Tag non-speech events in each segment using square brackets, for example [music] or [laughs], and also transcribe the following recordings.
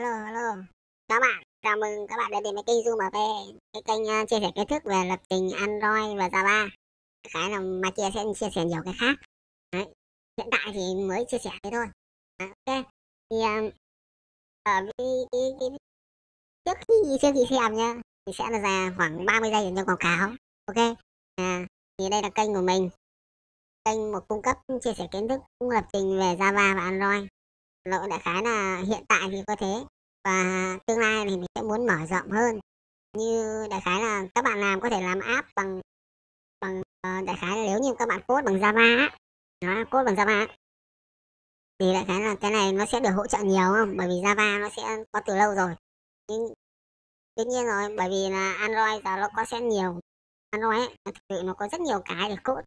hello hello các bạn chào mừng các bạn đã đến với kênh Du cái kênh à, chia sẻ kiến thức về lập trình Android và Java cái là mà kia sẽ chia sẻ nhiều cái khác Đấy. hiện tại thì mới chia sẻ thế thôi Đấy, ok thì um, à, ở ờ, cái, cái, cái, trước khi trước khi xem nhá thì sẽ là già khoảng 30 giây để cho quảng cáo ok à, thì đây là kênh của mình kênh một cung cấp chia sẻ kiến thức lập trình về Java và Android lộ đại khái là hiện tại thì có thế và tương lai thì mình sẽ muốn mở rộng hơn như đại khái là các bạn làm có thể làm app bằng bằng ờ, đại khái là nếu như các bạn code bằng Java nó code bằng Java thì đại khái là cái này nó sẽ được hỗ trợ nhiều không bởi vì Java nó sẽ có từ lâu rồi nhưng tất nhiên rồi bởi vì là Android giờ nó có sẽ nhiều Android ấy, thực sự nó có rất nhiều cái để code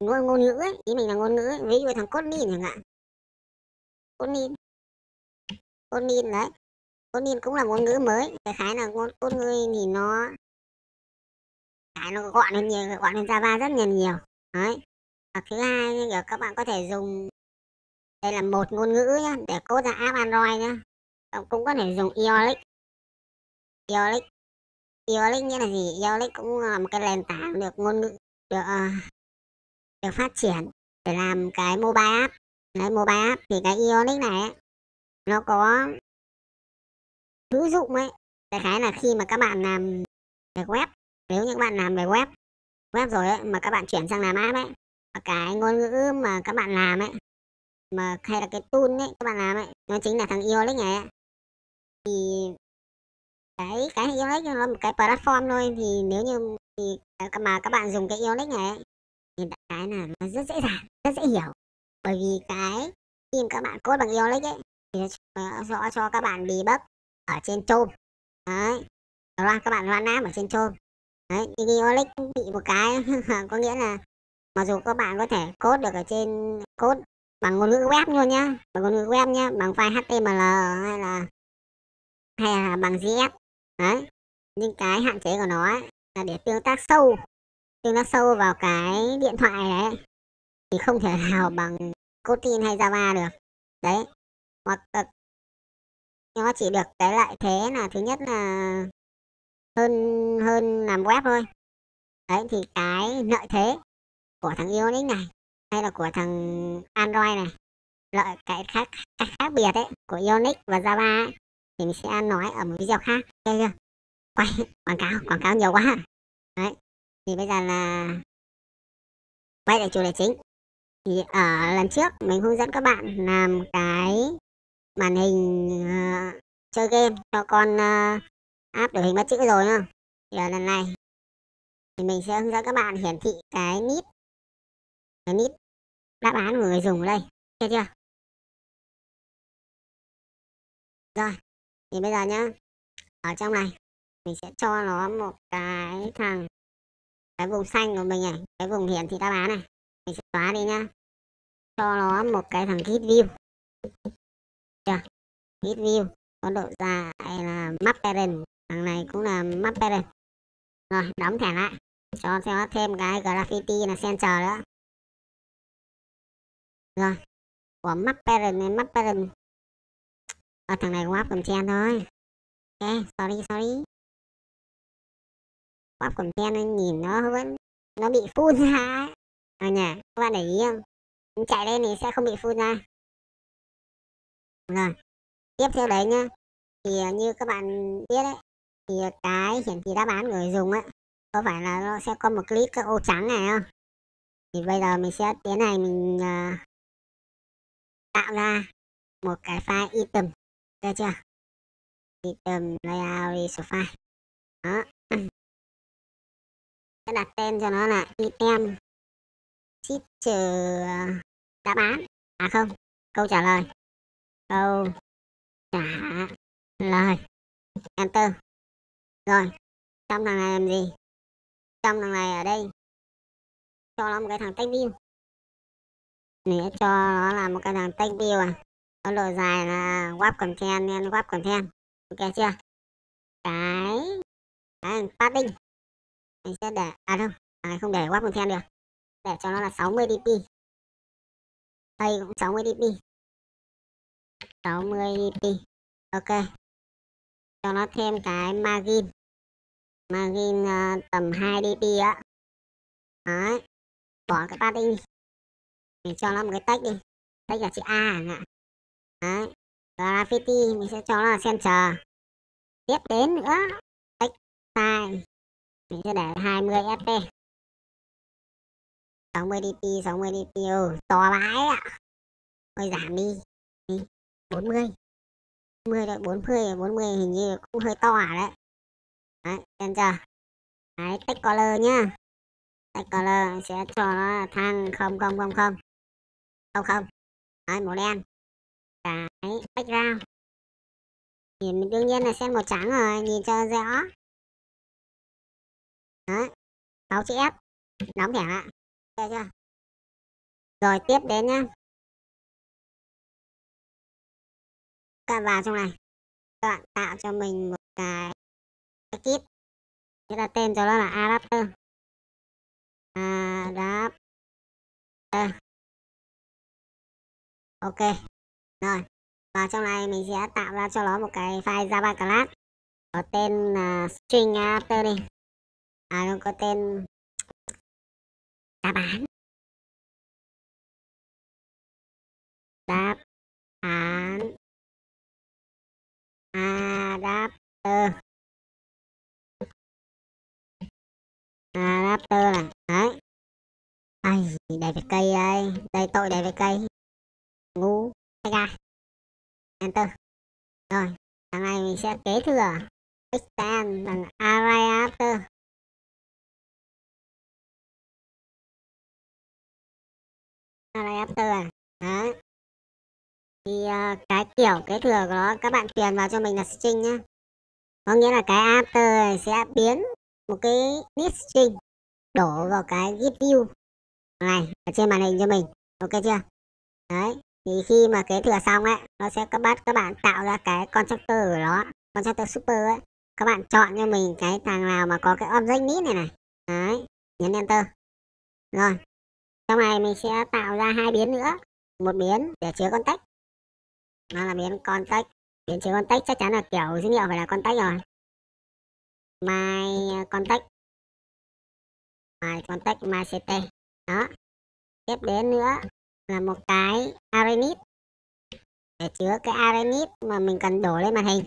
ngôn ngôn ngữ ấy, ý mình là ngôn ngữ ấy. ví dụ thằng code min chẳng hạn Konin Konin đấy Konin cũng là ngôn ngữ mới cái khái là ngôn ngôn người thì nó cái nó gọn hơn nhiều gọn hơn Java rất là nhiều đấy và thứ hai như kiểu các bạn có thể dùng đây là một ngôn ngữ nhá để code ra app Android nhá bạn cũng có thể dùng Ionic Ionic Ionic nghĩa là gì Ionic cũng là một cái nền tảng được ngôn ngữ được, ờ, được phát triển để làm cái mobile app Đấy, mobile app thì cái Ionic này ấy, nó có hữu dụng ấy đại khái là khi mà các bạn làm về web nếu như các bạn làm về web web rồi ấy, mà các bạn chuyển sang làm app ấy và cái ngôn ngữ mà các bạn làm ấy mà hay là cái tool ấy các bạn làm ấy nó chính là thằng Ionic này ấy. thì đấy cái Ionic nó là một cái platform thôi thì nếu như thì mà các bạn dùng cái Ionic này ấy, thì cái là nó rất dễ dàng rất dễ hiểu bởi vì cái khi các bạn cốt bằng Ionic ấy thì nó cho, cho các bạn debug ở trên chôm đấy loan các bạn loan áp ở trên chôm đấy nhưng Ionic cũng bị một cái [laughs] có nghĩa là mặc dù các bạn có thể cốt được ở trên cốt bằng ngôn ngữ web luôn nhá bằng ngôn ngữ web nhá bằng file HTML hay là hay là bằng JS đấy nhưng cái hạn chế của nó ấy, là để tương tác sâu tương tác sâu vào cái điện thoại đấy thì không thể [laughs] nào bằng Kotlin hay Java được đấy hoặc uh, nó chỉ được cái lợi thế là thứ nhất là hơn hơn làm web thôi đấy thì cái lợi thế của thằng Ionic này hay là của thằng Android này lợi cái khác cái khác biệt ấy của Ionic và Java ấy, thì mình sẽ nói ở một video khác nghe chưa quay [laughs] quảng cáo quảng cáo nhiều quá đấy thì bây giờ là quay lại chủ đề chính thì ở lần trước mình hướng dẫn các bạn làm cái màn hình uh, chơi game cho con uh, app đổi hình bắt chữ rồi nhá. thì ở lần này thì mình sẽ hướng dẫn các bạn hiển thị cái nít cái nít đáp án của người dùng ở đây chưa chưa rồi thì bây giờ nhá ở trong này mình sẽ cho nó một cái thằng cái vùng xanh của mình này cái vùng hiển thị đáp án này mình sẽ xóa đi nhá cho nó một cái thằng hit view chưa hit view có độ dài là map parent thằng này cũng là map parent rồi đóng thẻ lại cho nó thêm cái graffiti là center nữa rồi của map parent này map parent ở thằng này wap content thôi ok sorry sorry wap content nhìn nó vẫn nó bị phun [laughs] ra ở à nhà các bạn để ý không chạy lên thì sẽ không bị phun ra rồi tiếp theo đấy nhá thì ờ, như các bạn biết đấy thì ờ, cái hiển thị đáp án người dùng ấy có phải là nó sẽ có một clip các ô trắng này không thì bây giờ mình sẽ tiến hành mình uh, tạo ra một cái file item được chưa item layout resource file đó sẽ đặt tên cho nó là item ship trừ đáp ờ, án à không câu trả lời câu trả lời enter rồi trong thằng này làm gì trong thằng này ở đây cho nó một cái thằng tách view nghĩa cho nó là một cái thằng tách view à nó độ dài là web content nên web content ok chưa cái cái padding mình sẽ để à không à, không để web content được để cho nó là 60 dp đây cũng 60 dp 60 dp ok cho nó thêm cái margin margin uh, tầm 2 dp á đấy bỏ cái padding mình cho nó một cái tag đi tag là chữ a chẳng hạn đấy graffiti mình sẽ cho nó là center tiếp đến nữa tag size mình sẽ để 20 fp 60 DP 60 DP ừ, to bãi ạ thôi giảm đi, đi. 40 40 đấy 40 40 hình như cũng hơi to đấy đấy xem chưa đấy tách color nhá tách color sẽ cho nó thang không không không không không không đấy màu đen cái background thì đương nhiên là xem màu trắng rồi nhìn cho rõ đó 6 chữ F đóng thẻ ạ được chưa? Rồi tiếp đến nhá. Các bạn vào trong này. Các bạn tạo cho mình một cái, kit. Chúng là tên cho nó là adapter. Adapter. Ok. Rồi. Vào trong này mình sẽ tạo ra cho nó một cái file Java class. Có tên là string adapter đi. À nó có tên đáp án đáp án adapter adapter là đấy ai để về cây đây đây tội để về cây ngu hay ra enter rồi thằng này mình sẽ kế thừa extend bằng array after adapter à? đó thì uh, cái kiểu cái thừa của nó các bạn truyền vào cho mình là string nhá có nghĩa là cái adapter sẽ biến một cái list string đổ vào cái git view này ở trên màn hình cho mình ok chưa đấy thì khi mà kế thừa xong ấy nó sẽ các bắt các bạn tạo ra cái constructor của nó constructor super ấy các bạn chọn cho mình cái thằng nào mà có cái object list này này đấy nhấn enter rồi sau này mình sẽ tạo ra hai biến nữa một biến để chứa con tách nó là biến con tách biến chứa con tách chắc chắn là kiểu dữ liệu phải là con tách rồi my contact my contact ct đó tiếp đến nữa là một cái arenit để chứa cái arenit mà mình cần đổ lên màn hình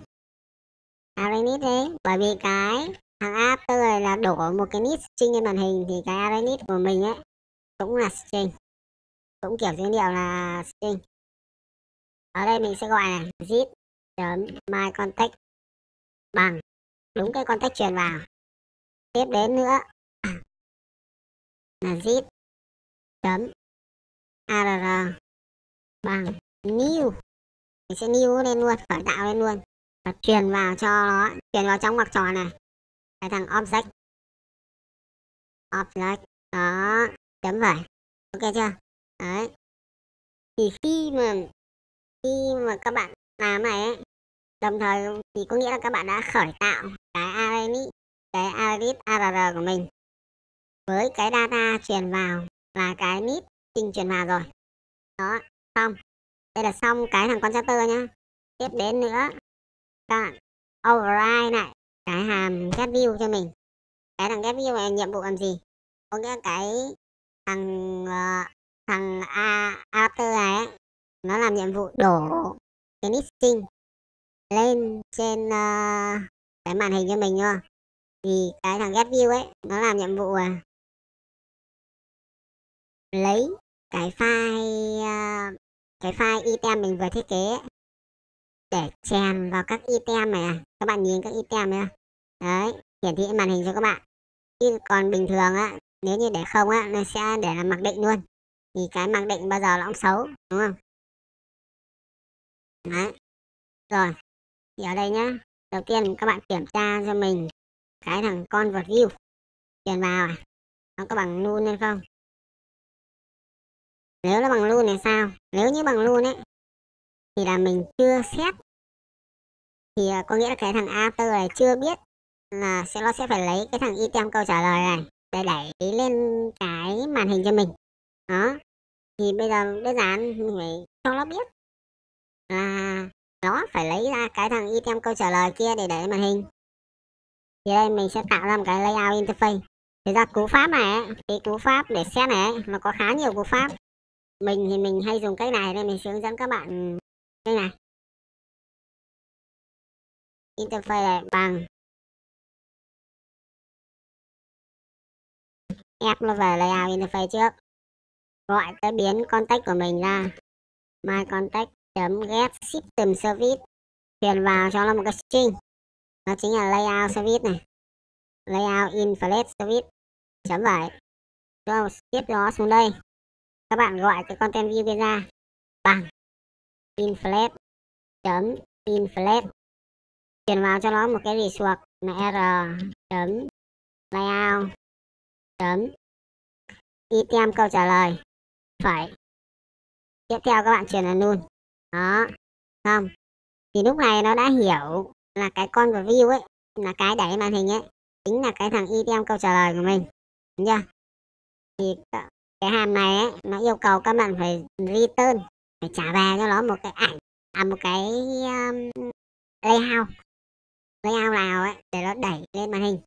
arenit đấy bởi vì cái thằng after này là đổ một cái nít trên màn hình thì cái arenit của mình ấy cũng là string cũng kiểu dữ liệu là string ở đây mình sẽ gọi là zip my contact bằng đúng cái contact truyền vào tiếp đến nữa là zip arr bằng new mình sẽ new lên luôn khởi tạo lên luôn và truyền vào cho nó truyền vào trong ngoặc tròn này cái thằng object object đó chấm vẩy ok chưa đấy thì khi mà khi mà các bạn làm này ấy đồng thời thì có nghĩa là các bạn đã khởi tạo cái array cái array ARR của mình với cái data truyền vào là cái nip trình truyền vào rồi đó xong đây là xong cái thằng constructor nhá tiếp đến nữa các bạn override lại cái hàm get view cho mình cái thằng get view này nhiệm vụ làm gì có nghĩa cái thằng ờ, thằng a Arthur này nó làm nhiệm vụ đổ cái nít lên trên uh, cái màn hình cho mình thôi thì cái thằng get view ấy nó làm nhiệm vụ à lấy cái file uh, cái file item mình vừa thiết kế ấy, để chèn vào các item này à. các bạn nhìn các item nhá đấy hiển thị màn hình cho các bạn còn bình thường á nếu như để không á nó sẽ để là mặc định luôn thì cái mặc định bao giờ nó cũng xấu đúng không đấy rồi thì ở đây nhá đầu tiên các bạn kiểm tra cho mình cái thằng con vật view truyền vào à nó có bằng luôn hay không nếu nó bằng luôn thì sao nếu như bằng luôn ấy thì là mình chưa xét thì à, có nghĩa là cái thằng after này chưa biết là sẽ nó sẽ phải lấy cái thằng item câu trả lời này để đẩy lên cái màn hình cho mình đó thì bây giờ đơn giản mình phải cho nó biết là nó phải lấy ra cái thằng item câu trả lời kia để đẩy lên màn hình thì đây mình sẽ tạo ra một cái layout interface thì ra cú pháp này cái cú pháp để xét này nó có khá nhiều cú pháp mình thì mình hay dùng cách này nên mình sẽ hướng dẫn các bạn như này interface này bằng ép nó về layout interface trước gọi cái biến contact của mình ra my contact get system service truyền vào cho nó một cái string nó chính là layout service này layout inflate service chấm vậy cho tiếp nó xuống đây các bạn gọi cái content view kia ra bằng inflate chấm inflate truyền vào cho nó một cái resource là r chấm layout chấm item câu trả lời phải tiếp theo các bạn truyền là nun đó không thì lúc này nó đã hiểu là cái con của view ấy là cái đẩy màn hình ấy chính là cái thằng item câu trả lời của mình đúng chưa thì cái hàm này ấy, nó yêu cầu các bạn phải return phải trả về cho nó một cái ảnh à một cái um, layout layout nào ấy để nó đẩy lên màn hình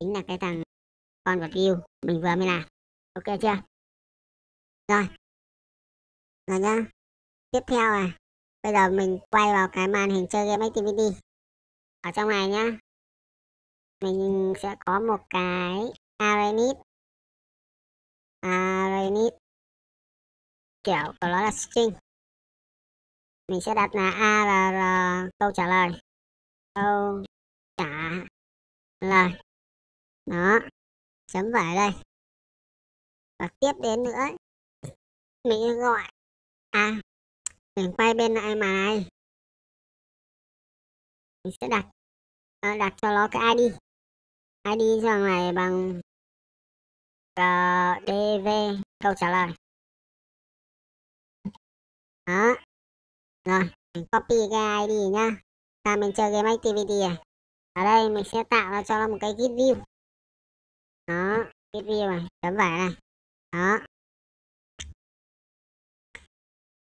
chính là cái thằng con của view mình vừa mới làm ok chưa rồi rồi nhá tiếp theo à bây giờ mình quay vào cái màn hình chơi game activity ở trong này nhá mình sẽ có một cái arenit arenit kiểu của nó là string mình sẽ đặt là a là, là câu trả lời câu trả lời đó chấm vải đây và tiếp đến nữa mình gọi à mình quay bên lại mà này mình sẽ đặt à, đặt cho nó cái id id cho này bằng à, dv câu trả lời đó rồi mình copy cái id nhá là mình chơi game activity này ở đây mình sẽ tạo ra cho nó một cái git view đó clip video này chấm vào này đó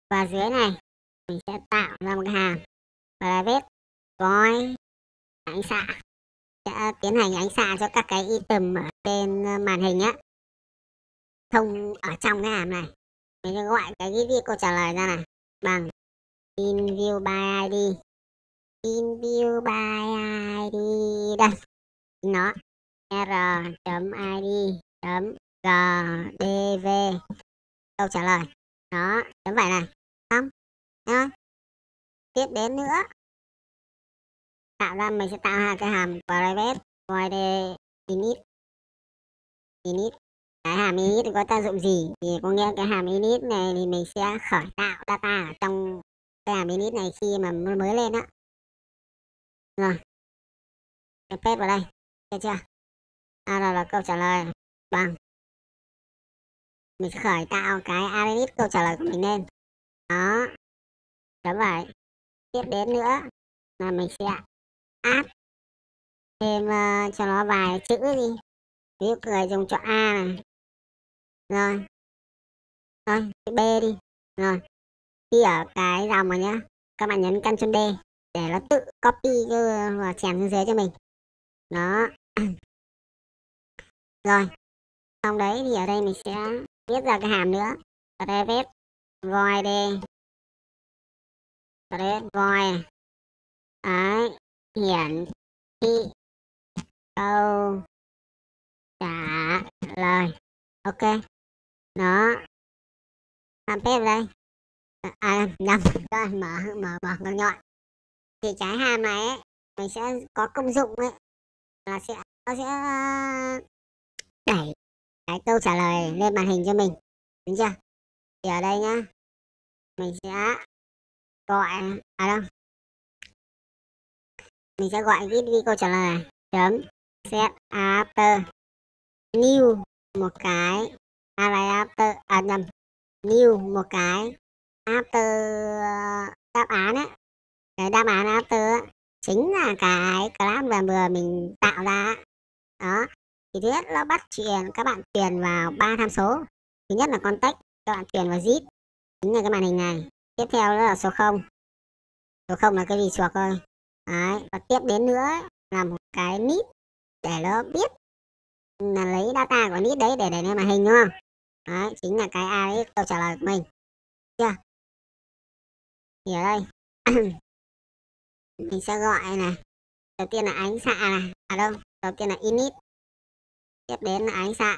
và dưới này mình sẽ tạo ra một cái hàm là private coi ánh xạ sẽ tiến hành ánh xạ cho các cái item ở trên ờ, màn hình á thông ở trong cái hàm này mình sẽ gọi cái video câu trả lời ra này bằng in view by id in view by id đây nó r.id.gdv câu trả lời đó chấm phải này xong nhá tiếp đến nữa tạo ra mình sẽ tạo ra cái hàm private void init init cái hàm init có tác dụng gì thì có nghĩa cái hàm init này thì mình sẽ khởi tạo data ở trong cái hàm init này khi mà mới lên á rồi cái paste vào đây được chưa sau đó là câu trả lời bằng mình khởi tạo cái alphabet câu trả lời của mình lên đó đúng vậy tiếp đến nữa là mình sẽ add thêm uh, cho nó vài chữ đi ví dụ người dùng chọn a này rồi rồi chữ b đi rồi khi ở cái dòng mà nhá các bạn nhấn Ctrl D để nó tự copy ờ, và chèn xuống dưới cho mình đó rồi xong đấy thì ở đây mình sẽ viết ra cái hàm nữa ở void đi void đấy hiển thị câu trả lời ok đó fanpage đây à nhầm [laughs] rồi mở mở mở con nhọn thì trái hàm này ấy, mình sẽ có công dụng ấy là sẽ nó sẽ đẩy cái câu trả lời lên màn hình cho mình đúng chưa thì ở đây nhá mình sẽ gọi à đâu mình sẽ gọi viết vi câu trả lời chấm set after new một cái array after à nhầm new một cái after ờ, đáp án ấy cái đáp án after chính là cái class vừa vừa mình tạo ra đó thì thứ nhất nó bắt truyền các bạn truyền vào ba tham số thứ nhất là context các bạn truyền vào zip chính là cái màn hình này tiếp theo đó là số 0 số 0 là cái gì chuột thôi Đấy. và tiếp đến nữa là một cái nít để nó biết là lấy data của nít đấy để để lên màn hình đúng không đấy chính là cái a đấy câu trả lời của mình chưa thì ở đây [clears throat] mình sẽ gọi này đầu tiên là ánh xạ này à đâu đầu tiên là init tiếp đến là ánh xạ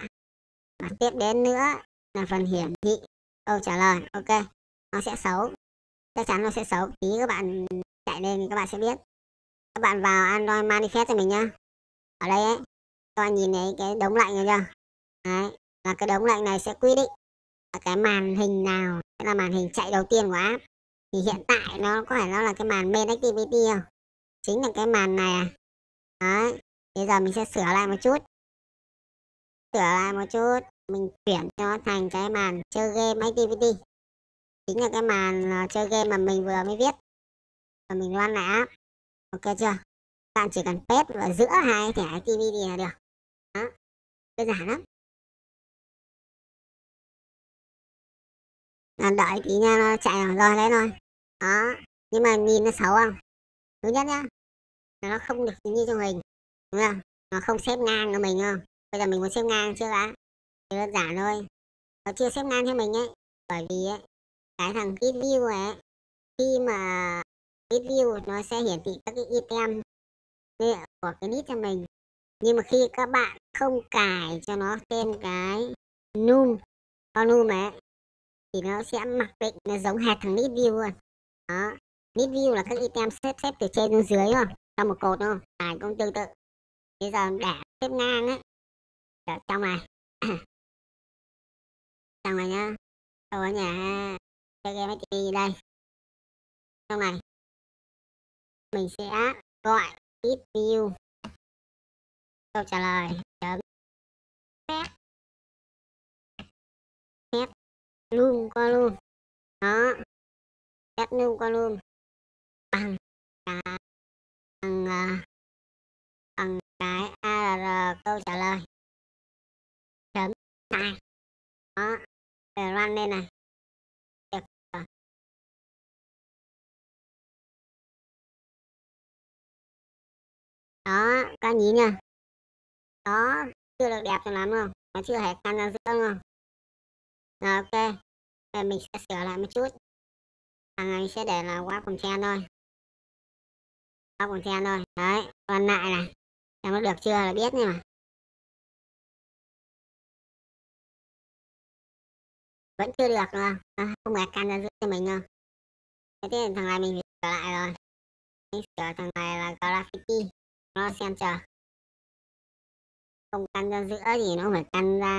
và tiếp đến nữa là phần hiển thị câu trả lời ok nó sẽ xấu chắc chắn nó sẽ xấu tí các bạn chạy lên các bạn sẽ biết các bạn vào android manifest cho mình nhá ở đây ấy các bạn nhìn thấy cái đống lệnh này chưa đấy là cái đống lệnh này sẽ quy định là cái màn hình nào sẽ là màn hình chạy đầu tiên của app thì hiện tại nó có phải nó là cái màn main activity không chính là cái màn này à đấy bây giờ mình sẽ sửa lại một chút sửa lại một chút mình chuyển cho thành cái màn chơi game activity chính là cái màn ờ, chơi game mà mình vừa mới viết và mình loan lại app ok chưa bạn chỉ cần paste vào giữa hai thẻ activity là được đó đơn giản lắm là ờ, đợi tí nha nó chạy rồi rồi đấy rồi đó nhưng mà nhìn nó xấu không thứ nhất nhá nó không được như trong hình đúng không nó không xếp ngang của mình không bây giờ mình muốn xếp ngang chưa đã thì đơn giản thôi nó chưa xếp ngang cho mình ấy bởi vì ấy, cái thằng git view ấy khi mà git view nó sẽ hiển thị các cái item của cái nít cho mình nhưng mà khi các bạn không cài cho nó thêm cái num con num ấy thì nó sẽ mặc định nó giống hệt thằng nít view luôn đó nít view là các item xếp xếp từ trên xuống dưới thôi trong một cột thôi cài cũng tương tự bây giờ để xếp ngang ấy rồi, dạ, xong rồi [clears throat] Xong rồi nhá Tôi ở nhà chơi game hay gì đây Xong này Mình sẽ gọi ít view Câu trả lời chấm Phép Phép Loom qua loom Đó Phép luôn qua luôn Bằng Bằng à, Bằng con đây này đó con nhí nha đó chưa được đẹp cho lắm không nó chưa hề căng ra dưỡng không rồi ok Rồi mình sẽ sửa lại một chút hàng này sẽ để là quá content thôi quá content thôi đấy còn lại này xem nó được chưa là biết nhưng mà vẫn chưa được nữa ờ, ờ, không phải can ra giữa cho mình nữa cái thì thằng này mình phải sửa lại rồi mình sửa thằng này là graffiti nó xem chờ không can ra giữa thì nó phải can ra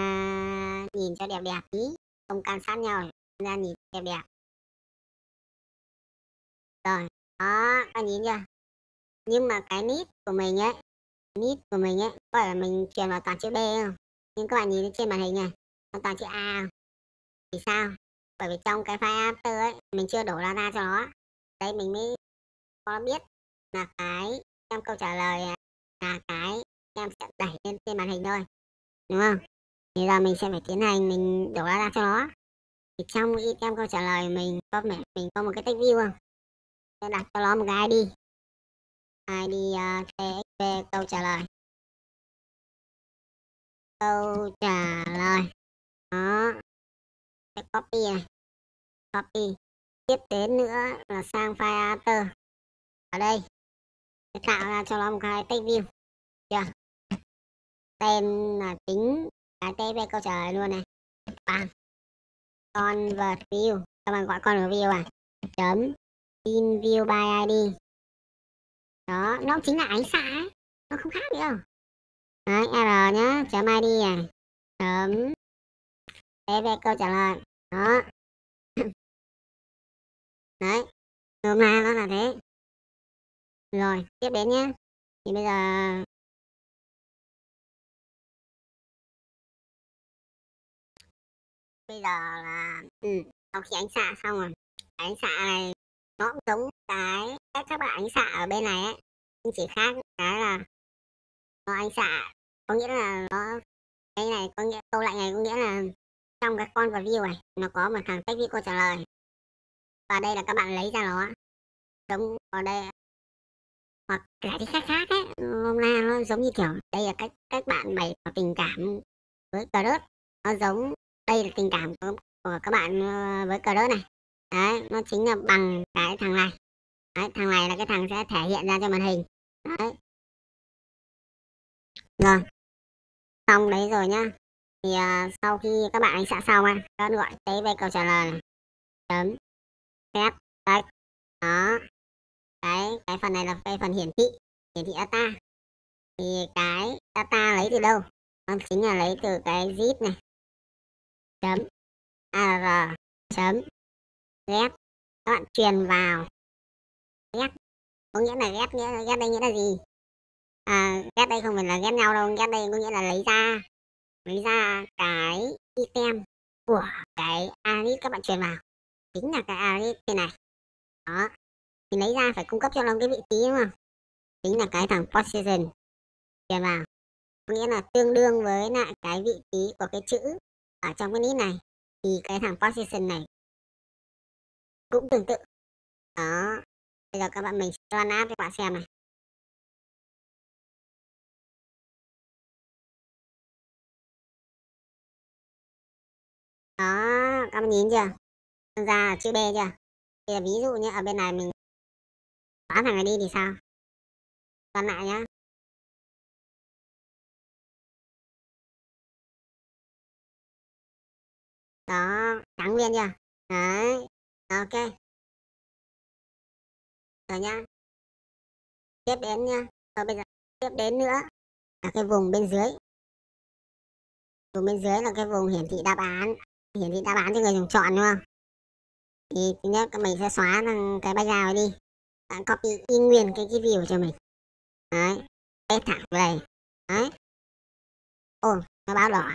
nhìn cho đẹp đẹp tí không can sát nhau ra nhìn đẹp đẹp rồi đó anh nhìn chưa nhưng mà cái nít của mình ấy nít của mình ấy có phải là mình truyền vào toàn chữ B không nhưng các bạn nhìn trên màn hình này toàn chữ A không? Vì sao? Bởi vì trong cái file after ấy, mình chưa đổ data cho nó. Đấy mình mới có biết là cái em câu trả lời à, là cái em sẽ đẩy lên trên màn hình thôi. Đúng không? Thì giờ mình sẽ phải tiến hành mình đổ data cho nó. Thì trong ít em câu trả lời mình có mẹ mình có một cái tag view không? đặt cho nó một cái ID. ID uh, à, TXP câu trả lời câu trả lời đó cái copy này copy tiếp đến nữa là sang file after ở đây sẽ tạo ra cho nó một cái text view chưa tên là tính cái tên về câu trả lời luôn này bam convert view các bạn gọi convert view à chấm in view by id đó nó chính là ánh xạ ấy. nó không khác gì đâu đấy r nhá chấm id này chấm tên về câu trả lời đó [coughs] đấy hôm nay nó là thế rồi tiếp đến nhá thì bây giờ bây giờ là ừ, sau khi ánh xạ xong rồi ánh xạ này nó cũng giống cái các bạn ánh xạ ở bên này ấy nhưng chỉ khác cái là nó ánh xạ có nghĩa là nó cái này có nghĩa câu lại này có nghĩa là trong cái con và view này nó có một thằng text view câu trả lời và đây là các bạn lấy ra nó giống ở đây hoặc giải thích khác khác ấy hôm nay nó giống như kiểu đây là cách các bạn bày tỏ tình cảm với cờ đớt nó giống đây là tình cảm của, của các bạn ờ, với cờ đớt này đấy nó chính là bằng cái thằng này đấy, thằng này là cái thằng sẽ thể hiện ra cho màn hình đấy rồi xong đấy rồi nhá thì uh, sau khi các bạn đánh xã xong á các bạn gọi tới về câu trả lời này. chấm phép cách đó cái cái phần này là cái phần hiển thị hiển thị data thì cái data lấy từ đâu nó chính là lấy từ cái zip này chấm ar chấm ghép các bạn truyền vào ghép có nghĩa là ghép nghĩa là get đây nghĩa là gì à, get đây không phải là ghép nhau đâu ghép đây có nghĩa là lấy ra lấy ra cái item của cái Aris các bạn truyền vào chính là cái Aris tên này đó thì lấy ra phải cung cấp cho nó cái vị trí đúng không chính là cái thằng position truyền vào có nghĩa là tương đương với lại cái vị trí của cái chữ ở trong cái nít này thì cái thằng position này cũng tương tự đó bây giờ các bạn mình run app cho các bạn xem này đó các bạn nhìn chưa ra chữ B chưa bây giờ ví dụ như ở bên này mình xóa thằng này đi thì sao còn lại nhá đó trắng viên chưa đấy ok rồi nhá tiếp đến nhá rồi bây giờ tiếp đến nữa là cái vùng bên dưới vùng bên dưới là cái vùng hiển thị đáp án hiển thị đáp án cho người dùng chọn đúng không thì thứ nhất mình sẽ xóa thằng cái background đi bạn copy in nguyên cái cái view cho mình đấy paste thẳng về đấy ô nó báo đỏ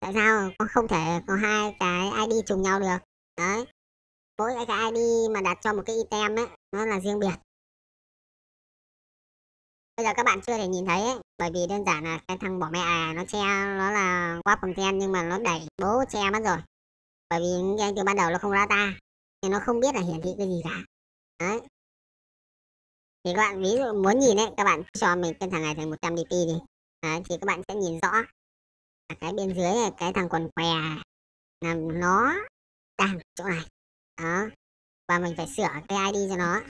tại sao con không thể có hai cái id trùng nhau được đấy mỗi cái id mà đặt cho một cái item ấy nó là riêng biệt bây giờ các bạn chưa thể nhìn thấy ấy, bởi vì đơn giản là cái thằng bỏ mẹ à nó che nó là qua content nhưng mà nó đẩy bố che mất rồi bởi vì ngay từ ban đầu nó không data thì nó không biết là hiển thị cái gì cả đấy thì các bạn ví dụ muốn nhìn đấy các bạn cho mình cái thằng này thành 100 dp đi đấy, thì các bạn sẽ nhìn rõ là cái bên dưới này cái thằng quần què là nó đang chỗ này đó và mình phải sửa cái id cho nó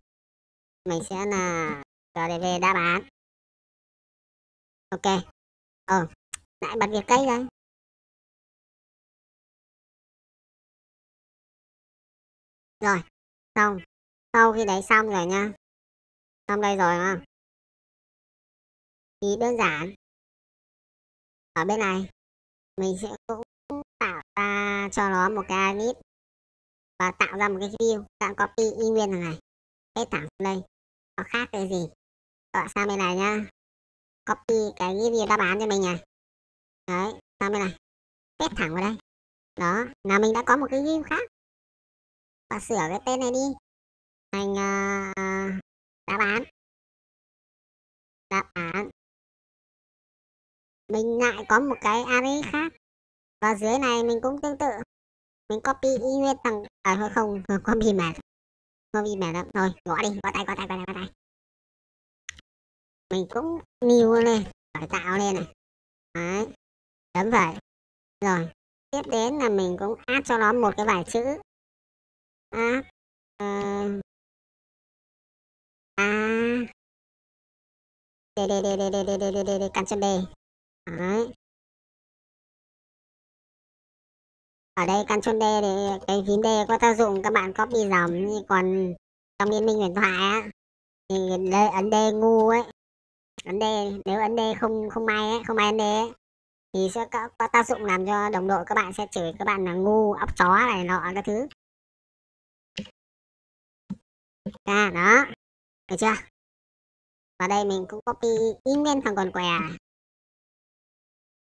mình sẽ là gdv đã bán ok ờ lại bật việc cây đây rồi xong sau khi đấy xong rồi nha xong đây rồi ha thì đơn giản ở bên này mình sẽ cũng tạo ra cho nó một cái nít và tạo ra một cái view tạo copy y nguyên thằng này cái thẳng đây nó khác cái gì gọi ờ, sang bên này nhá copy cái review đã bán cho mình này đấy sang bên này paste thẳng vào đây đó là mình đã có một cái view khác bà sửa cái tên này đi thành uh, đáp án đáp án mình lại có một cái array khác và dưới này mình cũng tương tự mình copy y nguyên thằng à không copy mà copy mà đó rồi gõ đi gõ tay gõ tay gõ tay gõ tay mình cũng new lên cải tạo lên này đấy đấm vậy rồi tiếp đến là mình cũng add cho nó một cái vài chữ à uh, để để để để để để để để d d d cắn chân d đấy ở đây căn chôn D để cái phím D có tác dụng các bạn copy dòng như còn trong liên minh huyền thoại á thì ấn D ngu ấy ấn D nếu ấn D không không may ấy không may ấn D ấy thì sẽ có, có tác dụng làm cho đồng đội các bạn sẽ chửi các bạn là ngu óc chó này nọ các thứ ra đó được chưa và đây mình cũng copy in lên thằng còn què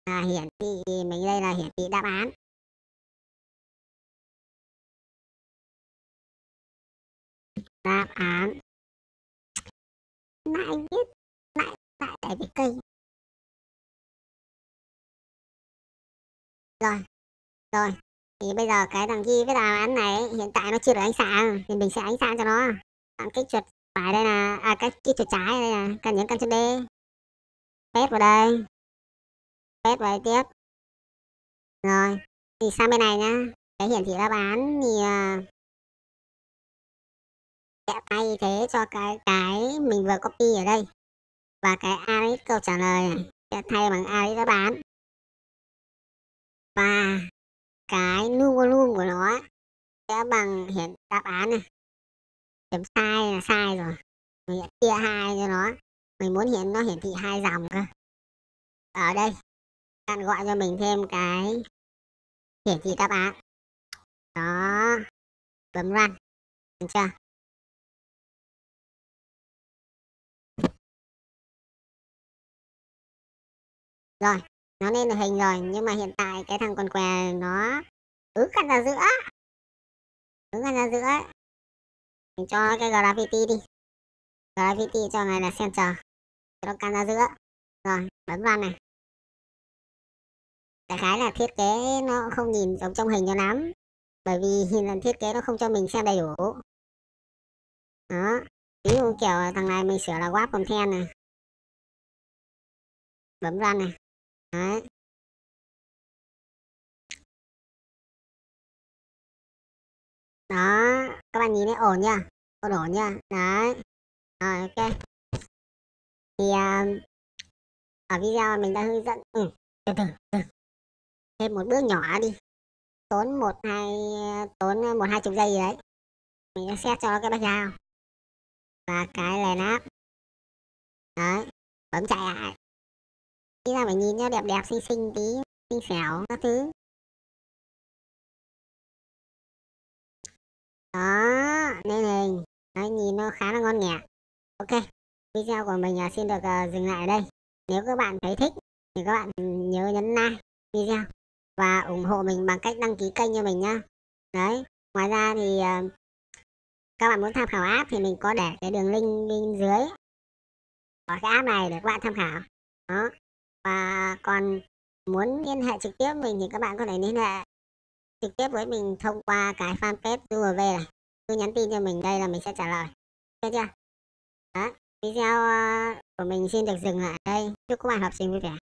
à, hiển thị mình đây là hiển thị đáp án đáp án lại viết lại lại lại viết cây rồi rồi thì bây giờ cái thằng ghi cái đáp án này hiện tại nó chưa được ánh sáng thì mình sẽ ánh sáng cho nó cái chuột phải đây là à cái, cái chuột trái đây là cần những con chuột đi paste vào đây paste vào tiếp rồi thì sang bên này nhá để hiển thị đáp án thì uh, thay thế cho cái cái mình vừa copy ở đây và cái Alice câu trả lời sẽ thay bằng Alice đáp án và cái nu volume của nó sẽ bằng hiển đáp án này Điểm sai là sai rồi. Mình chia hai cho nó. Mình muốn hiển nó hiển thị hai dòng cơ. Ở đây, bạn gọi cho mình thêm cái hiển thị đáp án. Đó. Bấm run. Được chưa? Rồi, nó lên được hình rồi. Nhưng mà hiện tại cái thằng con què nó ứ ừ, căn ra giữa. Ứ ừ, căn ra giữa cho cái gravity đi gravity cho này là xem chờ nó can ra giữa rồi bấm run này đại khái là thiết kế nó không nhìn giống trong hình cho lắm bởi vì hình [laughs] lần thiết kế nó không cho mình xem đầy đủ đó ví dụ kiểu thằng này mình sửa là wap content này bấm run này đấy đó các bạn nhìn thấy ổn chưa ổn ổn chưa đấy rồi ok thì uh, ở video mình đã hướng dẫn ừ, từ từ từ thêm một bước nhỏ đi tốn một hai tốn ờ, một hai chục giây gì đấy mình sẽ xét cho nó cái background và cái lề nắp đấy bấm chạy lại khi nào mình nhìn nó đẹp đẹp xinh xinh tí xinh xẻo các thứ đó nên là đấy, nhìn nó khá là ngon nghẻ ok video của mình à, xin được uh, dừng lại ở đây nếu các bạn thấy thích thì các bạn nhớ nhấn like video và ủng hộ mình bằng cách đăng ký kênh cho mình nhá đấy ngoài ra thì uh, các bạn muốn tham khảo app thì mình có để cái đường link bên dưới của cái app này để các bạn tham khảo đó và còn muốn liên hệ trực tiếp mình thì các bạn có thể liên hệ trực tiếp với mình thông qua cái fanpage URV này cứ nhắn tin cho mình đây là mình sẽ trả lời được chưa đó video ờ, của mình xin được dừng lại đây chúc các bạn học sinh vui vẻ